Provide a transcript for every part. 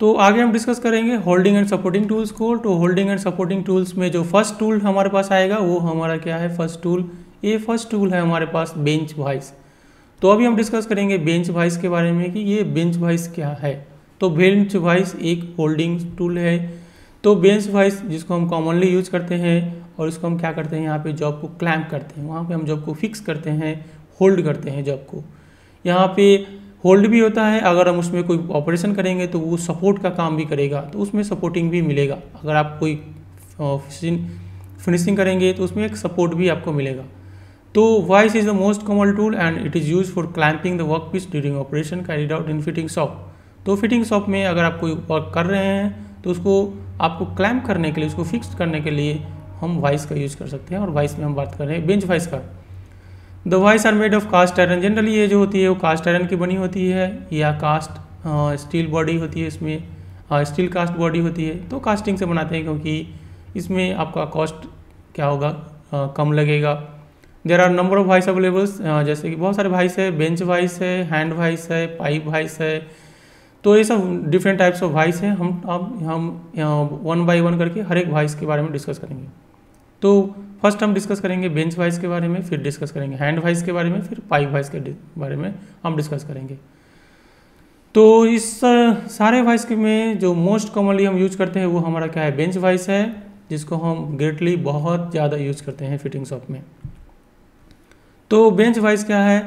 तो आगे हम डिस्कस करेंगे होल्डिंग एंड सपोर्टिंग टूल्स को तो होल्डिंग एंड सपोर्टिंग टूल्स में जो फर्स्ट टूल हमारे पास आएगा वो हमारा क्या है फर्स्ट टूल ये फर्स्ट टूल है हमारे पास बेंच वाइस तो अभी हम डिस्कस करेंगे बेंच वाइस के बारे में कि ये बेंच वाइस क्या है तो बेंच वाइस एक होल्डिंग टूल है तो बेंच वाइस जिसको हम कॉमनली यूज करते हैं और उसको हम क्या करते हैं यहाँ पे जॉब को क्लैम्प करते हैं वहाँ पे हम जॉब को फिक्स करते हैं होल्ड करते हैं जॉब को यहाँ पे होल्ड भी होता है अगर हम उसमें कोई ऑपरेशन करेंगे तो वो सपोर्ट का काम भी करेगा तो उसमें सपोर्टिंग भी मिलेगा अगर आप कोई फिनिशिंग करेंगे तो उसमें एक सपोर्ट भी आपको मिलेगा तो vice is the most common tool and it is use for clamping the work piece during operation carried out in fitting shop तो फिटिंग शॉप में अगर आप कोई वर्क कर रहे हैं तो उसको आपको क्लैम्प करने के लिए उसको फिक्स करने के लिए हम वाइस का यूज़ कर सकते हैं और वाइस में हम बात कर रहे हैं बेंच वाइस का the vice are made of cast iron generally ये जो होती है वो कास्ट आयरन की बनी होती है या कास्ट स्टील बॉडी होती है इसमें स्टील कास्ट बॉडी होती है तो कास्टिंग से बनाते हैं क्योंकि इसमें आपका कॉस्ट क्या होगा आ, कम लगेगा there are number of vice availables जैसे कि बहुत सारे वाइस है बेंच वाइस है हैंड वाइस है पाइप वाइस है तो ये सब डिफरेंट टाइप्स ऑफ वाइस है हम अब हम वन बाई वन करके हर एक वाइस के बारे में डिस्कस करेंगे तो फर्स्ट हम डिस्कस करेंगे बेंच वाइज के बारे में फिर डिस्कस करेंगे हैंड वाइज के बारे में फिर पाइप वाइज के बारे में हम डिस्कस करेंगे तो इस सारे वाइस के में जो मोस्ट कॉमनली हम यूज करते हैं वो हमारा क्या है बेंच वाइस है जिसको हम ग्रेटली बहुत ज़्यादा यूज करते हैं फिटिंग शॉप में तो बेंच वाइस क्या है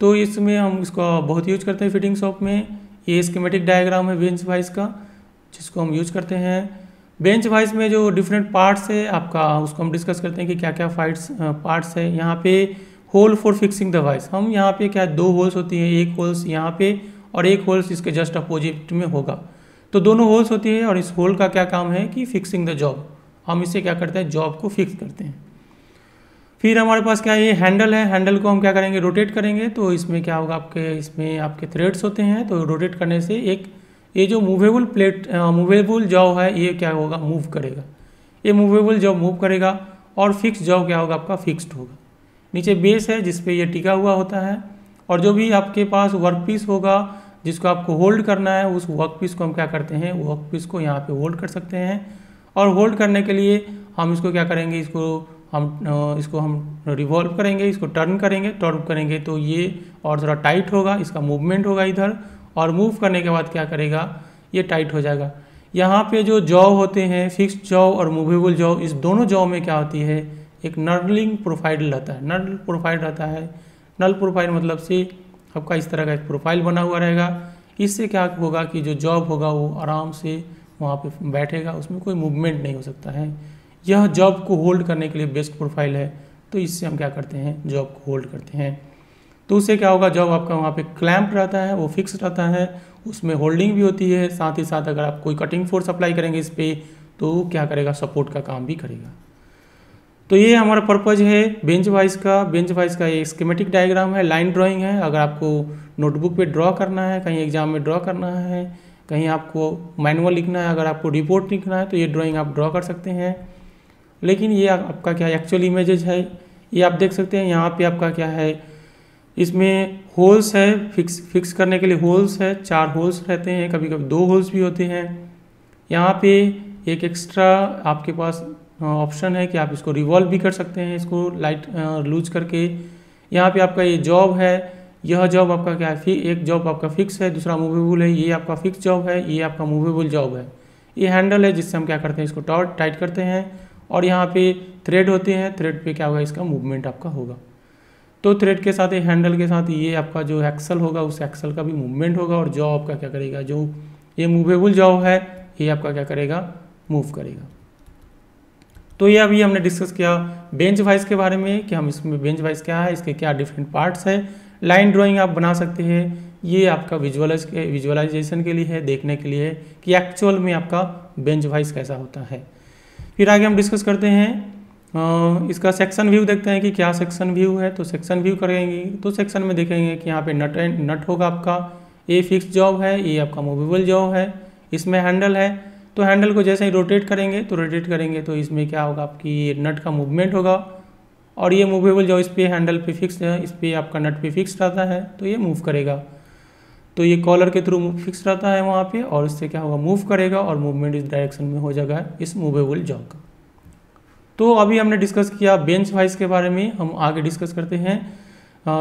तो इसमें हम इसको बहुत यूज करते हैं फिटिंग शॉप में ये स्कीमेटिक डायग्राम है बेंच वाइस का जिसको हम यूज करते हैं बेंच वाइज में जो डिफरेंट पार्ट्स है आपका उसको हम डिस्कस करते हैं कि क्या क्या फाइट्स पार्ट्स है यहाँ पे hole for fixing the vice हम यहाँ पे क्या दो होल्स होती हैं एक होल्स यहाँ पे और एक होल्स इसके जस्ट अपोजिट में होगा तो दोनों होल्स होती है और इस होल का क्या काम है कि फिक्सिंग द जॉब हम इसे क्या करते हैं जॉब को फिक्स करते हैं फिर हमारे पास क्या ये हैंडल है हैंडल को हम क्या करेंगे रोटेट करेंगे तो इसमें क्या होगा आपके इसमें आपके थ्रेड्स होते हैं तो रोटेट करने से एक ये जो मूवेबल प्लेट मूवेबल जॉब है ये क्या होगा मूव करेगा ये मूवेबल जॉब मूव करेगा और फिक्स जॉब क्या होगा आपका फिक्स्ड होगा नीचे बेस है जिस पे ये टिका हुआ होता है और जो भी आपके पास वर्क पीस होगा जिसको आपको होल्ड करना है उस वर्क पीस को हम क्या करते हैं वर्क पीस को यहाँ पे होल्ड कर सकते हैं और होल्ड करने के लिए हम इसको क्या करेंगे इसको हम इसको हम रिवॉल्व करेंगे इसको टर्न करेंगे टर्न करेंगे तो ये और थोड़ा टाइट होगा इसका मूवमेंट होगा इधर और मूव करने के बाद क्या करेगा ये टाइट हो जाएगा यहाँ पे जो जॉ होते हैं फिक्स जॉ और मूवेबल जॉ इस दोनों जॉ में क्या होती है एक नर्लिंग प्रोफाइल रहता है नल प्रोफाइल रहता है नल प्रोफाइल मतलब से आपका इस तरह का एक प्रोफाइल बना हुआ रहेगा इससे क्या होगा कि जो जॉब होगा वो आराम से वहाँ पे बैठेगा उसमें कोई मूवमेंट नहीं हो सकता है यह जॉब को होल्ड करने के लिए बेस्ट प्रोफाइल है तो इससे हम क्या करते हैं जॉब को होल्ड करते हैं तो उससे क्या होगा जॉब आपका वहाँ पे क्लैम्प रहता है वो फिक्स रहता है उसमें होल्डिंग भी होती है साथ ही साथ अगर आप कोई कटिंग फोर्स अप्लाई करेंगे इस पर तो क्या करेगा सपोर्ट का काम भी करेगा तो ये हमारा पर्पज़ है बेंच वाइज का बेंच वाइज का ये स्कीमेटिक डायग्राम है लाइन ड्राइंग है अगर आपको नोटबुक पे ड्रॉ करना है कहीं एग्जाम में ड्रॉ करना है कहीं आपको मैनुअल लिखना है अगर आपको रिपोर्ट लिखना है तो ये ड्राइंग आप ड्रॉ कर सकते हैं लेकिन ये आपका क्या एक्चुअल इमेजेज है ये आप देख सकते हैं यहाँ पे आपका क्या है इसमें होल्स है फिक्स फिक्स करने के लिए होल्स है चार होल्स रहते हैं कभी कभी दो होल्स भी होते हैं यहाँ पे एक एक्स्ट्रा आपके पास ऑप्शन है कि आप इसको रिवॉल्व भी कर सकते हैं इसको लाइट लूज करके यहाँ पे आपका ये जॉब है यह जॉब आपका क्या है एक जॉब आपका फिक्स है दूसरा मूवेबल है ये आपका फिक्स जॉब है ये आपका मूवेबल जॉब है ये हैंडल है जिससे हम क्या करते हैं इसको टाइट करते हैं और यहाँ पे थ्रेड होते हैं थ्रेड पे क्या होगा इसका मूवमेंट आपका होगा तो थ्रेड के साथ ये हैंडल के साथ ये आपका जो एक्सल होगा उस एक्सल का भी मूवमेंट होगा और जॉ आपका क्या करेगा जो ये मूवेबल जॉ है ये आपका क्या करेगा मूव करेगा तो ये अभी हमने डिस्कस किया बेंच वाइज के बारे में कि हम इसमें बेंच वाइज क्या है इसके क्या डिफरेंट पार्ट्स है लाइन ड्राइंग आप बना सकते हैं ये आपका विजुअलाइज विजुअलाइजेशन के लिए है देखने के लिए है कि एक्चुअल में आपका बेंच वाइज कैसा होता है फिर आगे हम डिस्कस करते हैं इसका सेक्शन व्यू देखते हैं कि क्या सेक्शन व्यू है तो सेक्शन व्यू करेंगे तो सेक्शन में देखेंगे कि यहाँ पे नट एंड नट होगा आपका ए फिक्स जॉब है ये आपका मूवेबल जॉब है इसमें हैंडल है तो हैंडल को जैसे ही रोटेट करेंगे तो रोटेट करेंगे तो इसमें क्या होगा आपकी ये नट का मूवमेंट होगा और ये मूवेबल जॉब इस पर हैंडल पर फिक्स है इस पर आपका नट पर फिक्स रहता है तो ये मूव करेगा तो ये कॉलर के थ्रू फिक्स रहता है वहाँ पर और इससे क्या होगा मूव करेगा और मूवमेंट इस डायरेक्शन में हो जाएगा इस मूवेबल जॉब का तो अभी हमने डिस्कस किया बेंच वाइस के बारे में हम आगे डिस्कस करते हैं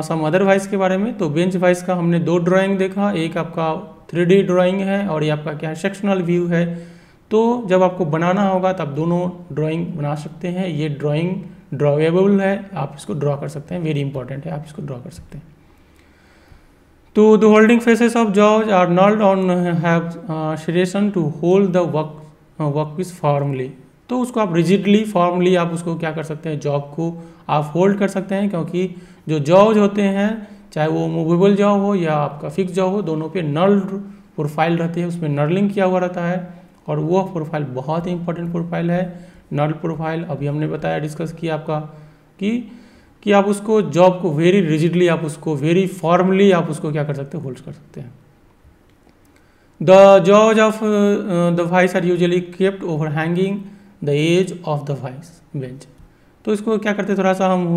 सम अदर वाइस के बारे में तो बेंच वाइस का हमने दो ड्राइंग देखा एक आपका थ्री डी ड्राॅइंग है और ये आपका क्या है सेक्शनल व्यू है तो जब आपको बनाना होगा तब दोनों ड्राइंग बना सकते हैं ये ड्राइंग ड्रॉएबल है आप इसको ड्रॉ कर सकते हैं वेरी इंपॉर्टेंट है आप इसको ड्रॉ कर सकते हैं तो द होल्डिंग फेसेस ऑफ जॉर्ज are knurled on have serration to hold the work work piece firmly तो उसको आप रिजिडली फॉर्मली आप उसको क्या कर सकते हैं जॉब को आप होल्ड कर सकते हैं क्योंकि जो जॉब होते हैं चाहे वो मूवेबल जॉब हो या आपका फिक्स जॉब हो दोनों पे नल प्रोफाइल रहती है उसमें नर्लिंग किया हुआ रहता है और वो प्रोफाइल बहुत ही इंपॉर्टेंट प्रोफाइल है नल प्रोफाइल अभी हमने बताया डिस्कस किया आपका कि कि आप उसको जॉब को वेरी रिजिडली आप उसको वेरी फॉर्मली आप उसको क्या कर सकते हैं होल्ड कर सकते हैं the jaws of the vice are usually kept over hanging the edge of the vice bench तो इसको क्या करते थोड़ा सा हम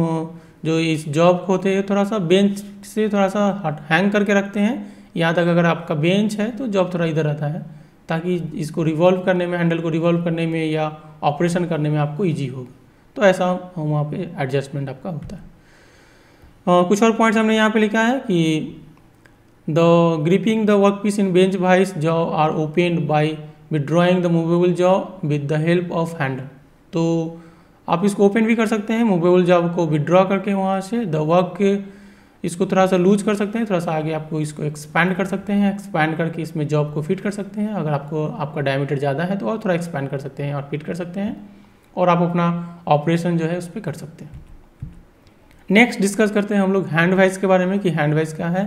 जो इस जॉब को होते हैं थोड़ा सा बेंच से थोड़ा सा हट हैंग करके रखते हैं यहाँ तक अगर आपका बेंच है तो जॉब थोड़ा इधर रहता है ताकि इसको रिवॉल्व करने में हैंडल को रिवॉल्व करने में या ऑपरेशन करने में आपको ईजी हो तो ऐसा वहाँ पे एडजस्टमेंट आपका होता है और कुछ और पॉइंट्स हमने यहाँ पे लिखा है कि the gripping the work piece in bench vice jaw are opened by withdrawing the movable jaw with the help of hand तो आप इसको ओपन भी कर सकते हैं मूवेबल जॉब को विदड्रॉ करके वहाँ से द वर्क इसको थोड़ा सा लूज कर सकते हैं थोड़ा सा आगे आपको इसको एक्सपैंड कर सकते हैं एक्सपैंड करके इसमें जॉब को फिट कर सकते हैं अगर आपको आपका डायमीटर ज़्यादा है तो और थोड़ा एक्सपैंड कर सकते हैं और फिट कर सकते हैं और आप अपना ऑपरेशन जो है उस पर कर सकते हैं नेक्स्ट डिस्कस करते हैं हम लोग हैंड वाइज के बारे में कि हैंड वाइज क्या है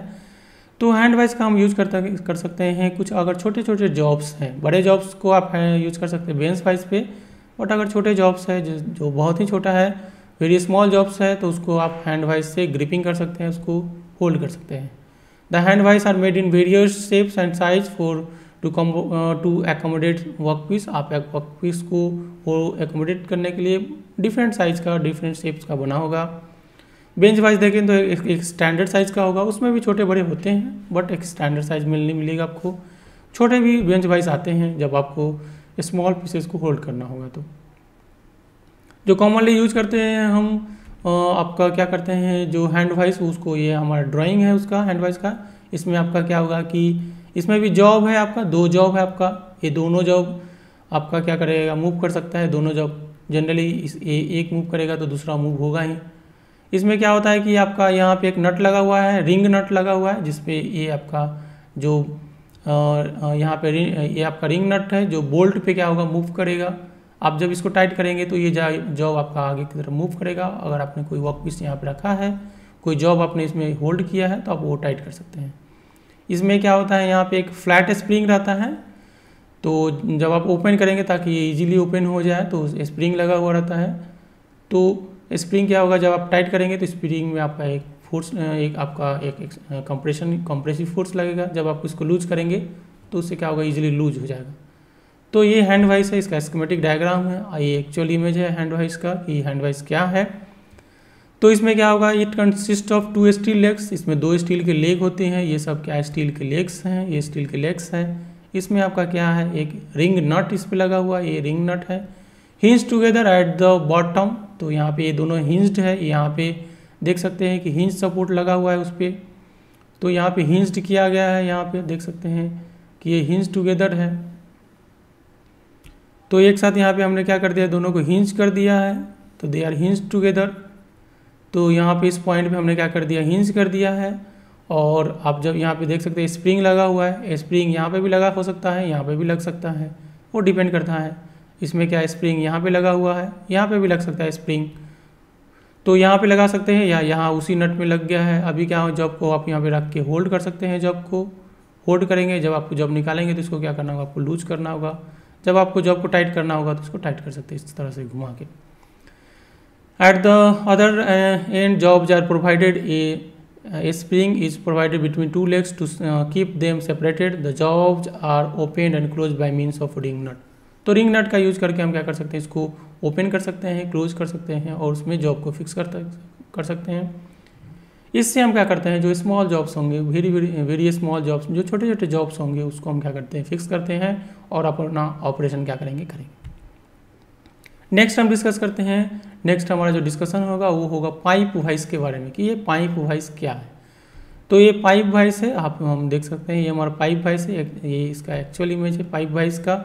तो हैंड वाइज का हम यूज़ करता कर सकते हैं कुछ अगर छोटे छोटे जॉब्स हैं बड़े जॉब्स को आप यूज़ कर सकते हैं बेंस वाइज पे बट अगर छोटे जॉब्स है जो बहुत ही छोटा है वेरी स्मॉल जॉब्स है तो उसको आप हैंड वाइज से ग्रिपिंग कर सकते हैं उसको होल्ड कर सकते हैं the hand vice are made in various shapes and size for to to accommodate work piece आप वर्क पीस को एकोमोडेट करने के लिए डिफरेंट साइज़ का डिफरेंट शेप्स का बना होगा बेंच वाइज देखें तो एक, एक स्टैंडर्ड साइज़ का होगा उसमें भी छोटे बड़े होते हैं बट एक स्टैंडर्ड साइज़ मिलने मिलेगा आपको छोटे भी बेंच वाइज आते हैं जब आपको स्मॉल पीसेस को होल्ड करना होगा तो जो कॉमनली यूज करते हैं हम आपका क्या करते हैं जो हैंड वाइज उसको ये हमारा ड्राइंग है उसका हैंड वाइज का इसमें आपका क्या होगा कि इसमें भी जॉब है आपका दो जॉब है आपका ये दोनों जॉब आपका क्या करेगा मूव कर सकता है दोनों जॉब जनरली इस ए, एक मूव करेगा तो दूसरा मूव होगा ही इसमें क्या होता है कि आपका यहाँ पे एक नट लगा हुआ है रिंग नट लगा हुआ है जिसपे ये आपका जो यहाँ पे ये आपका रिंग नट है जो बोल्ट पे क्या होगा मूव करेगा आप जब इसको टाइट करेंगे तो ये जॉब आपका आगे की तरफ मूव करेगा अगर आपने कोई वर्क पीस यहाँ पर रखा है कोई जॉब आपने इसमें होल्ड किया है तो आप वो टाइट कर सकते हैं इसमें क्या होता है यहाँ पर एक फ्लैट स्प्रिंग रहता है तो जब आप ओपन करेंगे ताकि ये इजीली ओपन हो जाए तो स्प्रिंग लगा हुआ रहता है तो स्प्रिंग क्या होगा जब आप टाइट करेंगे तो स्प्रिंग में आपका एक फोर्स एक आपका एक, कंप्रेशन कंप्रेसिव फोर्स लगेगा जब आप इसको लूज करेंगे तो उससे क्या होगा इजीली लूज हो जाएगा तो ये हैंड वाइस है इसका स्कीमेटिक डायग्राम है ये एक्चुअल इमेज है हैंड वाइस का कि हैंड वाइस क्या है तो इसमें क्या होगा it consist of two steel legs इसमें दो स्टील के लेग होते हैं ये सब क्या स्टील के लेग्स हैं ये स्टील के लेग्स हैं इसमें आपका क्या है एक रिंग नट इस पर लगा हुआ ये रिंग नट है hinged together at the bottom तो यहाँ पे ये दोनों हिंस्ड है यहाँ पे देख सकते हैं कि हिंज सपोर्ट लगा हुआ है उस पर तो यहाँ पे हिंस्ड किया गया है यहाँ पे देख सकते हैं कि ये हिंस टुगेदर है तो एक साथ यहाँ पे हमने क्या कर दिया दोनों को हिंस कर दिया है तो दे आर हिंस टुगेदर तो यहाँ पे इस पॉइंट पे हमने क्या कर दिया हिंस कर दिया है और आप जब यहाँ पे देख सकते हैं स्प्रिंग लगा हुआ है स्प्रिंग यहाँ पे भी लगा हो सकता है यहाँ पे भी लग सकता है वो डिपेंड करता है इसमें क्या स्प्रिंग यहाँ पे लगा हुआ है यहाँ पे भी लग सकता है स्प्रिंग तो यहाँ पे लगा सकते हैं या यहाँ उसी नट में लग गया है अभी क्या हो जॉब को आप यहाँ पे रख के होल्ड कर सकते हैं जॉब को होल्ड करेंगे जब आपको जॉब निकालेंगे तो इसको क्या करना होगा आपको लूज करना होगा जब आपको जॉब को टाइट करना होगा तो इसको टाइट कर सकते हैं इस तरह से घुमा के at the other end jaws are provided a spring is provided between two between to keep them separated the them are the and close opened means of by nut तो रिंग नट का यूज करके हम क्या कर सकते हैं इसको open कर सकते हैं क्लोज कर सकते हैं और उसमें जॉब को फिक्स कर कर सकते हैं इससे हम क्या करते हैं जो स्मॉल जॉब्स होंगे वेरी वेरी स्मॉल जॉब्स जो छोटे छोटे जॉब्स होंगे उसको हम क्या करते हैं फिक्स करते हैं और अपना ऑपरेशन क्या करेंगे करेंगे नेक्स्ट हम डिस्कस करते हैं नेक्स्ट हमारा जो डिस्कशन होगा वो होगा पाइप वाइस के बारे में कि ये पाइप वाइस क्या है तो ये पाइप वाइस है आप हम देख सकते हैं ये हमारा पाइप वाइस है ये इसका एक्चुअल इमेज है पाइप वाइस का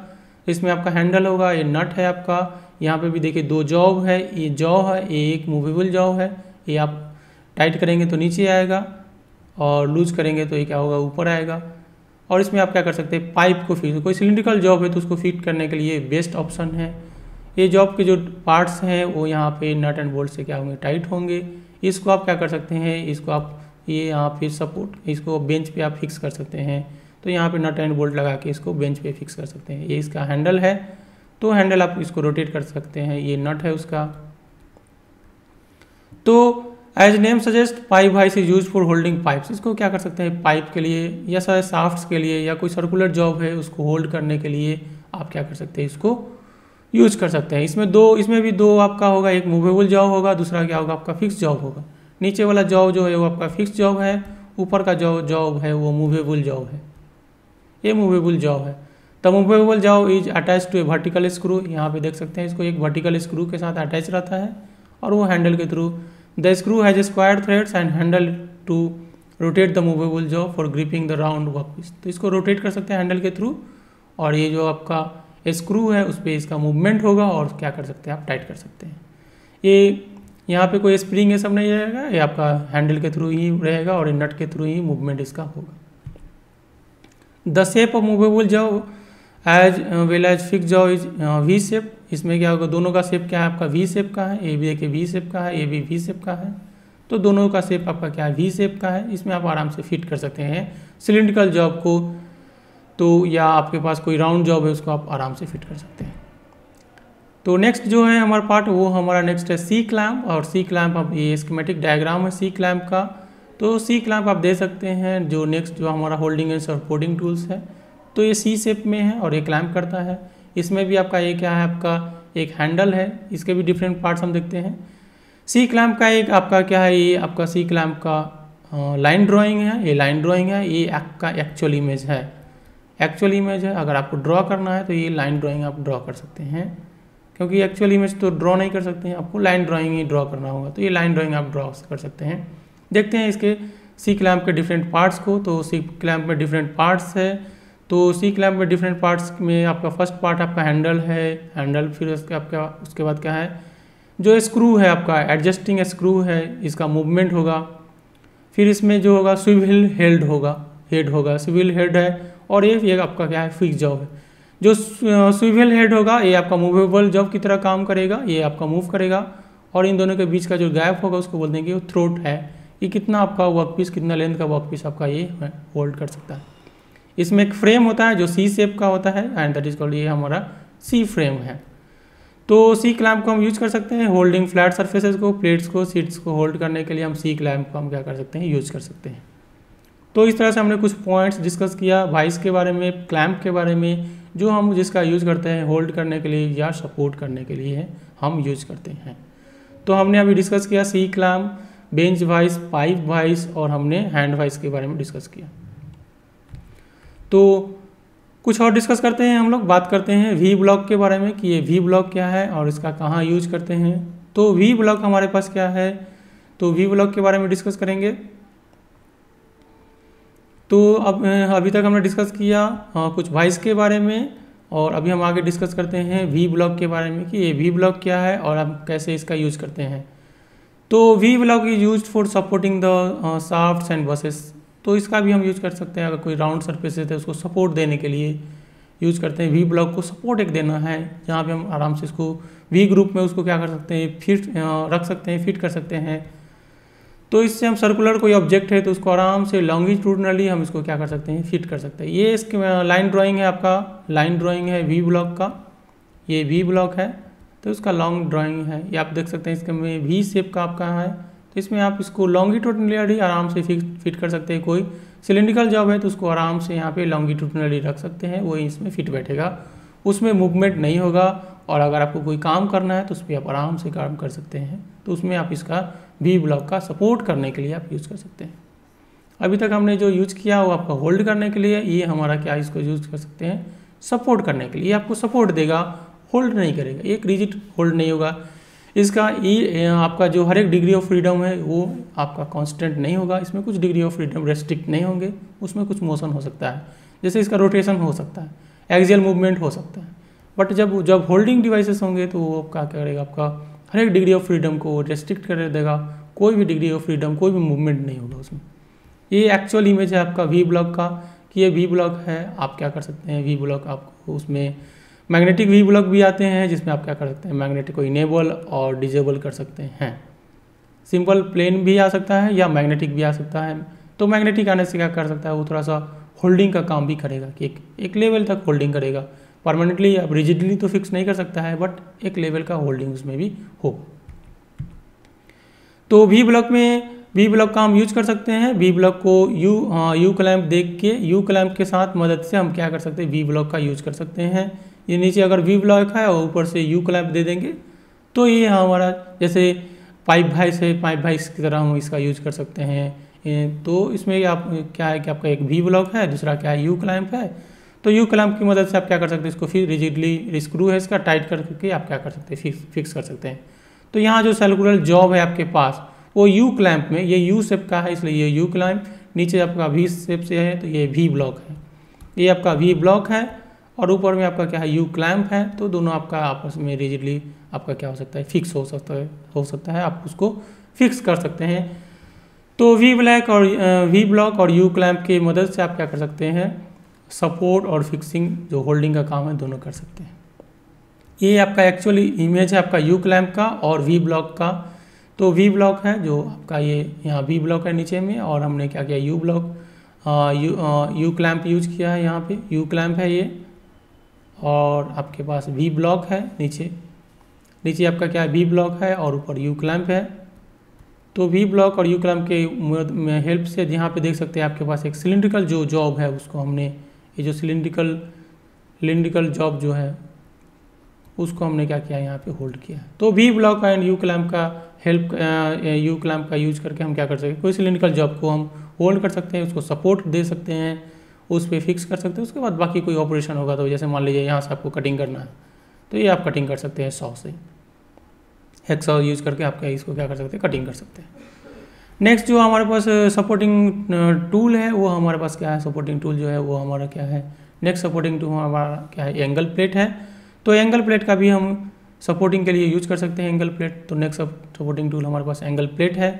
इसमें आपका हैंडल होगा ये नट है आपका यहाँ पे भी देखिए दो जॉब है ये जॉ है ये एक मूवेबल जॉब है ये आप टाइट करेंगे तो नीचे आएगा और लूज करेंगे तो ये क्या होगा ऊपर आएगा और इसमें आप क्या कर सकते हैं पाइप को फिट कोई सिलिंड्रिकल जॉब है तो उसको फिट करने के लिए बेस्ट ऑप्शन है ये जॉब के जो पार्ट्स हैं वो यहाँ पे नट एंड बोल्ट से क्या होंगे टाइट होंगे इसको आप क्या कर सकते हैं इसको आप ये यहाँ पे सपोर्ट इसको बेंच पे आप फिक्स कर सकते हैं तो यहाँ पे नट एंड बोल्ट लगा के इसको बेंच पे फिक्स कर सकते हैं ये इसका हैंडल है तो हैंडल आप इसको रोटेट कर सकते हैं ये नट है उसका तो as name suggest pipe vice is use for holding pipe इसको क्या कर सकते हैं पाइप के लिए या सर साफ्ट के लिए या कोई सर्कुलर जॉब है उसको होल्ड करने के लिए आप क्या कर सकते हैं इसको यूज कर सकते हैं इसमें दो इसमें भी दो आपका होगा एक मूवेबल जॉब होगा दूसरा क्या होगा आपका फिक्स जॉब होगा नीचे वाला जॉब जो है वो आपका फिक्स जॉब है ऊपर का जो जॉब है वो मूवेबल जॉब है ये मूवेबल जॉ है the movable jaw is attach to a vertical screw यहाँ पे देख सकते हैं इसको एक वर्टिकल स्क्रू के साथ अटैच रहता है और वो हैंडल के through the screw has square threads and handle to rotate the movable jaw for gripping the round workpiece तो इसको रोटेट कर सकते हैं हैंडल के थ्रू और ये जो आपका स्क्रू है उस पर इसका मूवमेंट होगा और क्या कर सकते हैं आप टाइट कर सकते हैं ये यहाँ पे कोई स्प्रिंग ये सब नहीं रहेगा ये आपका हैंडल के थ्रू ही रहेगा और नट के थ्रू ही मूवमेंट इसका होगा the shape of movable jaw as well as fix jaw is V shape इसमें क्या होगा दोनों का सेप क्या है आपका वी सेप का है ए बी के वी सेप का है ए बी वी सेप का है तो दोनों का सेप आपका क्या है वी सेप का है इसमें आप आराम से फिट कर सकते हैं सिलिंड्रिकल जॉब को तो या आपके पास कोई राउंड जॉब है उसको आप आराम से फिट कर सकते हैं तो नेक्स्ट जो है हमारा पार्ट वो हमारा नेक्स्ट है सी क्लैम्प और सी क्लैम्प अब ये स्कीमेटिक डायग्राम है सी क्लैम्प का तो सी क्लैम्प आप दे सकते हैं जो नेक्स्ट जो हमारा होल्डिंग एंड सपोर्टिंग टूल्स है तो ये सी शेप में है और ये क्लैम्प करता है इसमें भी आपका ये क्या है आपका एक हैंडल है इसके भी डिफरेंट पार्ट्स हम देखते हैं सी क्लैम्प का एक आपका क्या है ये आपका सी क्लैम्प का लाइन ड्राइंग है ये लाइन ड्राइंग है ये आपका एक्चुअल इमेज है एक्चुअल इमेज है अगर आपको ड्रॉ करना है तो ये लाइन ड्राइंग आप ड्रॉ कर सकते हैं क्योंकि एक्चुअल इमेज तो ड्रॉ नहीं कर सकते हैं आपको लाइन ड्राइंग ही ड्रॉ करना होगा तो ये लाइन ड्राइंग आप ड्रॉ कर सकते हैं देखते हैं इसके सी क्लैम्प के डिफरेंट पार्ट्स को तो सी क्लैम्प में डिफरेंट पार्ट्स है तो सी क्लैम्प में डिफरेंट पार्ट्स में आपका फर्स्ट पार्ट आपका हैंडल है हैंडल फिर उसके आपका उसके बाद क्या है जो स्क्रू है आपका एडजस्टिंग स्क्रू है इसका मूवमेंट होगा फिर इसमें जो होगा स्विविल हेल्ड होगा हेड होगा स्विविल हेड है और ये ये आपका क्या है फिक्स जॉब है जो स्विविल हेड होगा ये आपका मूवेबल जॉब की तरह काम करेगा ये आपका मूव करेगा और इन दोनों के बीच का जो गैप होगा उसको बोल देंगे थ्रोट है ये कितना आपका वर्क पीस कितना लेंथ का वर्क पीस आपका ये होल्ड कर सकता है इसमें एक फ्रेम होता है जो सी शेप का होता है एंड दैट इज कॉल्ड ये हमारा सी फ्रेम है तो सी क्लैम्प को हम यूज कर सकते हैं होल्डिंग फ्लैट सर्फेसेज को प्लेट्स को सीट्स को होल्ड करने के लिए हम सी क्लैम्प को हम क्या कर सकते हैं यूज कर सकते हैं तो इस तरह से हमने कुछ पॉइंट्स डिस्कस किया वाइस के बारे में क्लैम्प के बारे में जो हम जिसका यूज करते हैं होल्ड करने के लिए या सपोर्ट करने के लिए हम यूज करते हैं तो हमने अभी डिस्कस किया C clamp bench vice pipe vice और हमने हैंड वाइस के बारे में डिस्कस किया तो कुछ और डिस्कस करते हैं हम लोग बात करते हैं वी ब्लॉक के बारे में कि ये वी ब्लॉक क्या है और इसका कहाँ यूज करते हैं तो वी ब्लॉक हमारे पास क्या है तो वी ब्लॉक के बारे में डिस्कस करेंगे तो अब अभी तक हमने डिस्कस किया आ, कुछ वाइस के बारे में और अभी हम आगे डिस्कस करते हैं वी ब्लॉक के बारे में कि ये वी ब्लॉक क्या है और हम कैसे इसका यूज़ करते हैं तो V block is use for supporting the shaft and bases तो इसका भी हम यूज कर सकते हैं अगर कोई राउंड सर्फेस है उसको सपोर्ट देने के लिए यूज करते हैं वी ब्लॉक को सपोर्ट एक देना है जहाँ पे हम आराम से इसको वी ग्रुप में उसको क्या कर सकते हैं फिट रख सकते हैं फिट कर सकते हैं तो इससे हम सर्कुलर कोई ऑब्जेक्ट है तो उसको आराम से लॉन्गिट्यूडनली हम इसको क्या कर सकते हैं फिट कर सकते हैं ये इसके लाइन ड्राइंग है आपका लाइन ड्राइंग है वी ब्लॉक का ये वी ब्लॉक है तो इसका लॉन्ग ड्राइंग है ये आप देख सकते हैं इसके में वी शेप का आपका है तो इसमें आप इसको लॉन्गी लॉन्गिट्यूडनली आराम से फिट कर सकते हैं कोई सिलेंड्रिकल जॉब है तो उसको आराम से यहाँ पे लॉन्गिट्यूडनली रख सकते हैं वही इसमें फिट बैठेगा उसमें मूवमेंट नहीं होगा और अगर आपको कोई काम करना है तो उस पर आप आराम से काम कर सकते हैं तो उसमें आप इसका वी ब्लॉक का सपोर्ट करने के लिए आप यूज़ कर सकते हैं अभी तक हमने जो यूज़ किया वो आपका होल्ड करने के लिए ये हमारा क्या इसको यूज़ कर सकते हैं सपोर्ट करने के लिए आपको सपोर्ट देगा होल्ड नहीं करेगा एक डिजिट होल्ड नहीं होगा इसका ये e, आपका जो हर एक डिग्री ऑफ फ्रीडम है वो आपका कांस्टेंट नहीं होगा इसमें कुछ डिग्री ऑफ फ्रीडम रेस्ट्रिक्ट नहीं होंगे उसमें कुछ मोशन हो सकता है जैसे इसका रोटेशन हो सकता है एक्जियल मूवमेंट हो सकता है बट जब जब होल्डिंग डिवाइसेस होंगे तो वो क्या करेगा आपका हर एक डिग्री ऑफ फ्रीडम को रेस्ट्रिक्ट कर देगा कोई भी डिग्री ऑफ फ्रीडम कोई भी मूवमेंट नहीं होगा उसमें ये एक्चुअल इमेज है आपका वी ब्लॉक का कि ये वी ब्लॉक है आप क्या कर सकते हैं वी ब्लॉक आपको उसमें मैग्नेटिक वी ब्लॉक भी आते हैं जिसमें आप क्या कर सकते हैं मैग्नेटिक को इनेबल और डिजेबल कर सकते हैं सिंपल प्लेन भी आ सकता है या मैग्नेटिक भी आ सकता है तो मैग्नेटिक आने से क्या कर सकता है वो थोड़ा सा होल्डिंग का काम भी करेगा कि एक, एक लेवल तक होल्डिंग करेगा परमानेंटली या रिजिडली तो फिक्स नहीं कर सकता है बट एक लेवल का होल्डिंग उसमें भी हो तो वी ब्लॉक में वी ब्लॉक का हम यूज कर सकते हैं वी ब्लॉक को यू हाँ, यू क्लैम्प देख के यू क्लैम्प के साथ मदद से हम क्या कर सकते हैं वी ब्लॉक का यूज कर सकते हैं ये नीचे अगर वी ब्लॉक है और ऊपर से यू क्लैप दे देंगे तो ये हमारा जैसे पाइप भाइस है पाइप भाइस की तरह हम इसका यूज कर सकते हैं तो इसमें आप क्या है कि आपका एक वी ब्लॉक है दूसरा क्या है यू क्लैम्प है तो यू क्लैम्प की मदद से आप क्या कर सकते हैं इसको फिर रिजिडली स्क्रू है इसका टाइट करके आप क्या कर सकते हैं फिक्स फिक्स कर सकते हैं तो यहाँ जो सेलकुलर जॉब है आपके पास वो यू क्लैम्प में ये यू सेप का है इसलिए ये यू क्लैम्प नीचे आपका वी सेप से है तो ये वी ब्लॉक है ये आपका वी ब्लॉक है और ऊपर में आपका क्या है यू क्लैम्प है तो दोनों आपका आपस में रिजिडली आपका क्या हो सकता है फिक्स हो सकता है हो सकता है आप उसको फिक्स कर सकते हैं तो वी ब्लैक और वी ब्लॉक और यू क्लैम्प की मदद से आप क्या कर सकते हैं सपोर्ट और फिक्सिंग जो होल्डिंग का काम है दोनों कर सकते हैं ये आपका एक्चुअली इमेज है आपका यू क्लैम्प का और वी ब्लॉक का तो वी ब्लॉक है जो आपका ये यहाँ वी ब्लॉक है नीचे में और हमने क्या किया U block U U clamp use किया है यहाँ पे यू क्लैम्प है ये और आपके पास वी ब्लॉक है नीचे नीचे आपका क्या है वी ब्लॉक है और ऊपर यू क्लैम्प है तो वी ब्लॉक और यू क्लैम्प के हेल्प से यहाँ पे देख सकते हैं आपके पास एक सिलिंड्रिकल जो जॉब है उसको हमने ये जो सिलिंड्रिकल सिलिंड्रिकल जॉब जो है उसको हमने क्या किया यहाँ पे होल्ड किया तो V block and U clamp का हेल्प यू क्लैम्प का यूज करके हम क्या कर सकते हैं कोई सिलिंड्रिकल जॉब को हम होल्ड कर सकते हैं उसको सपोर्ट दे सकते हैं उस पर फिक्स कर सकते हो उसके बाद बाकी कोई ऑपरेशन होगा तो जैसे मान लीजिए यहाँ से आपको कटिंग करना है तो ये आप कटिंग कर सकते हैं सौ से एक सौ यूज करके आप क्या इसको क्या कर सकते हैं कटिंग कर सकते हैं नेक्स्ट जो हमारे पास सपोर्टिंग टूल है वो हमारे पास क्या है सपोर्टिंग टूल जो है वो हमारा क्या है नेक्स्ट सपोर्टिंग टूल हमारा क्या है एंगल प्लेट है तो एंगल प्लेट का भी हम सपोर्टिंग के लिए यूज कर सकते हैं एंगल प्लेट तो नेक्स्ट सपोर्टिंग टूल हमारे पास एंगल प्लेट है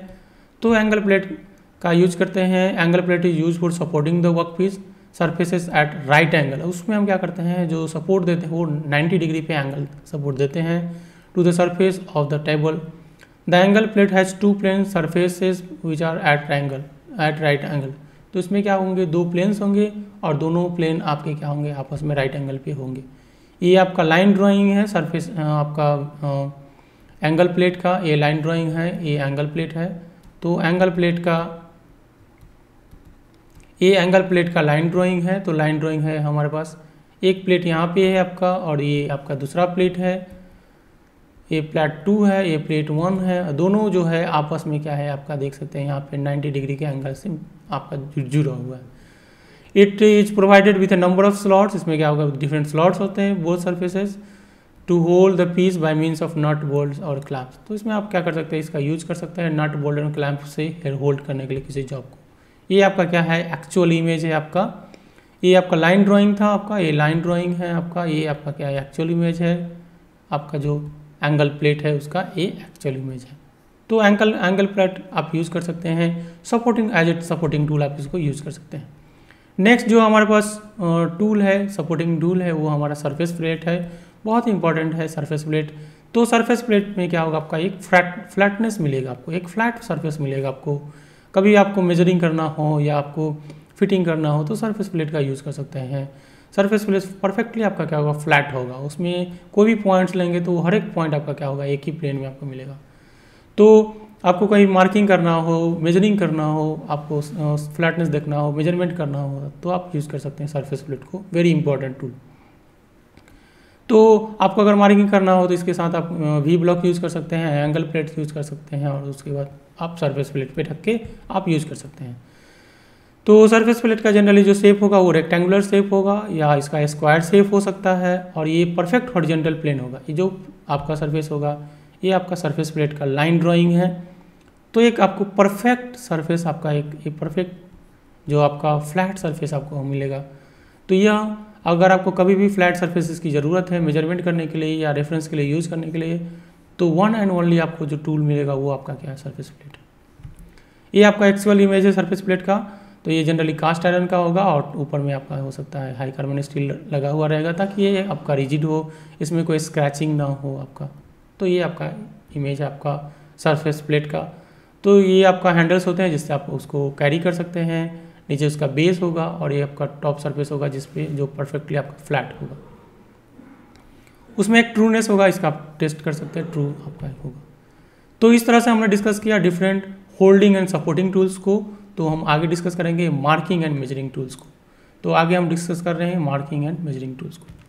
तो एंगल प्लेट का यूज करते हैं angle plate is use for supporting the work piece surfaces at right angle उसमें हम क्या करते हैं जो सपोर्ट देते हैं वो 90 डिग्री पे एंगल सपोर्ट देते हैं to the surface of the table the angle plate has two plane surfaces which are at angle at right angle तो इसमें क्या होंगे दो प्लेन्स होंगे और दोनों प्लेन आपके क्या होंगे आपस में राइट एंगल पे होंगे ये आपका लाइन ड्राइंग है सरफेस आपका एंगल प्लेट का ये लाइन ड्राइंग है ये एंगल प्लेट है तो एंगल प्लेट का ये एंगल प्लेट का लाइन ड्राइंग है तो लाइन ड्राइंग है हमारे पास एक प्लेट यहाँ पे है आपका और ये आपका दूसरा प्लेट है ये प्लेट टू है ये प्लेट वन है दोनों जो है आपस में क्या है आपका देख सकते हैं यहाँ पे 90 डिग्री के एंगल से आपका जुड़ा हुआ है it is provided with a number of slots इसमें क्या होगा डिफरेंट स्लॉट्स होते हैं both surfaces to hold the piece by means of nut bolt और क्लैम्प तो इसमें आप क्या कर सकते हैं इसका यूज कर सकते हैं नट बोल्ट और क्लैम्प से होल्ड करने के लिए किसी जॉब को ये आपका क्या है एक्चुअल इमेज है आपका ये आपका लाइन ड्राइंग था आपका ये लाइन ड्राइंग है आपका ये आपका क्या है एक्चुअल इमेज है आपका जो एंगल प्लेट है उसका ये एक्चुअल इमेज है तो एंगल एंगल प्लेट आप यूज़ कर सकते हैं supporting as at supporting tool आप इसको यूज़ कर सकते हैं नेक्स्ट जो हमारे पास टूल है सपोर्टिंग टूल है वो हमारा सर्फेस प्लेट है बहुत इंपॉर्टेंट है सरफेस प्लेट तो सरफेस प्लेट में क्या होगा आपका एक फ्लैट फ्लैटनेस मिलेगा आपको एक फ्लैट सर्फेस मिलेगा आपको कभी आपको मेजरिंग करना हो या आपको फिटिंग करना हो तो सरफेस प्लेट का यूज़ कर सकते हैं सरफेस प्लेट परफेक्टली आपका क्या होगा फ्लैट होगा उसमें कोई भी पॉइंट्स लेंगे तो हर एक पॉइंट आपका क्या होगा एक ही प्लेन में आपको मिलेगा तो आपको कहीं मार्किंग करना हो मेजरिंग करना हो आपको फ्लैटनेस देखना हो मेजरमेंट करना हो तो आप यूज़ कर सकते हैं सरफेस प्लेट को वेरी इंपॉर्टेंट टूल तो आपको अगर मार्किंग करना हो तो इसके साथ आप वी ब्लॉक यूज़ कर सकते हैं एंगल प्लेट यूज़ कर सकते हैं और उसके बाद आप सरफेस प्लेट पे रख के आप यूज़ कर सकते हैं तो सरफेस प्लेट का जनरली जो शेप होगा वो रेक्टेंगुलर शेप होगा या इसका स्क्वायर शेप हो सकता है और ये परफेक्ट हॉरिजेंटल प्लेन होगा ये जो आपका सरफेस होगा ये आपका सरफेस प्लेट का लाइन ड्राइंग है तो एक आपको परफेक्ट सरफेस आपका एक ये परफेक्ट जो आपका फ्लैट सरफेस आपको मिलेगा तो यह अगर आपको कभी भी फ्लैट सरफेसिस की ज़रूरत है मेजरमेंट करने के लिए या रेफरेंस के लिए यूज़ करने के लिए तो वन एंड ओनली आपको जो टूल मिलेगा वो आपका क्या है सर्फेस प्लेट ये आपका एक्सुअल इमेज है सर्फेस प्लेट का तो ये जनरली कास्ट आयरन का होगा और ऊपर में आपका हो सकता है हाई कार्बन स्टील लगा हुआ रहेगा ताकि ये आपका रिजिड हो इसमें कोई स्क्रैचिंग ना हो आपका तो ये आपका इमेज है आपका सरफेस प्लेट का तो ये आपका हैंडल्स होते हैं जिससे आप उसको कैरी कर सकते हैं नीचे उसका बेस होगा और ये आपका टॉप सरफेस होगा जिसपे जो परफेक्टली आपका फ्लैट होगा उसमें एक ट्रूनेस होगा इसका आप टेस्ट कर सकते हैं ट्रू आपका होगा तो इस तरह से हमने डिस्कस किया different holding and supporting tools को तो हम आगे डिस्कस करेंगे मार्किंग एंड मेजरिंग टूल्स को तो आगे हम डिस्कस कर रहे हैं मार्किंग एंड मेजरिंग टूल्स को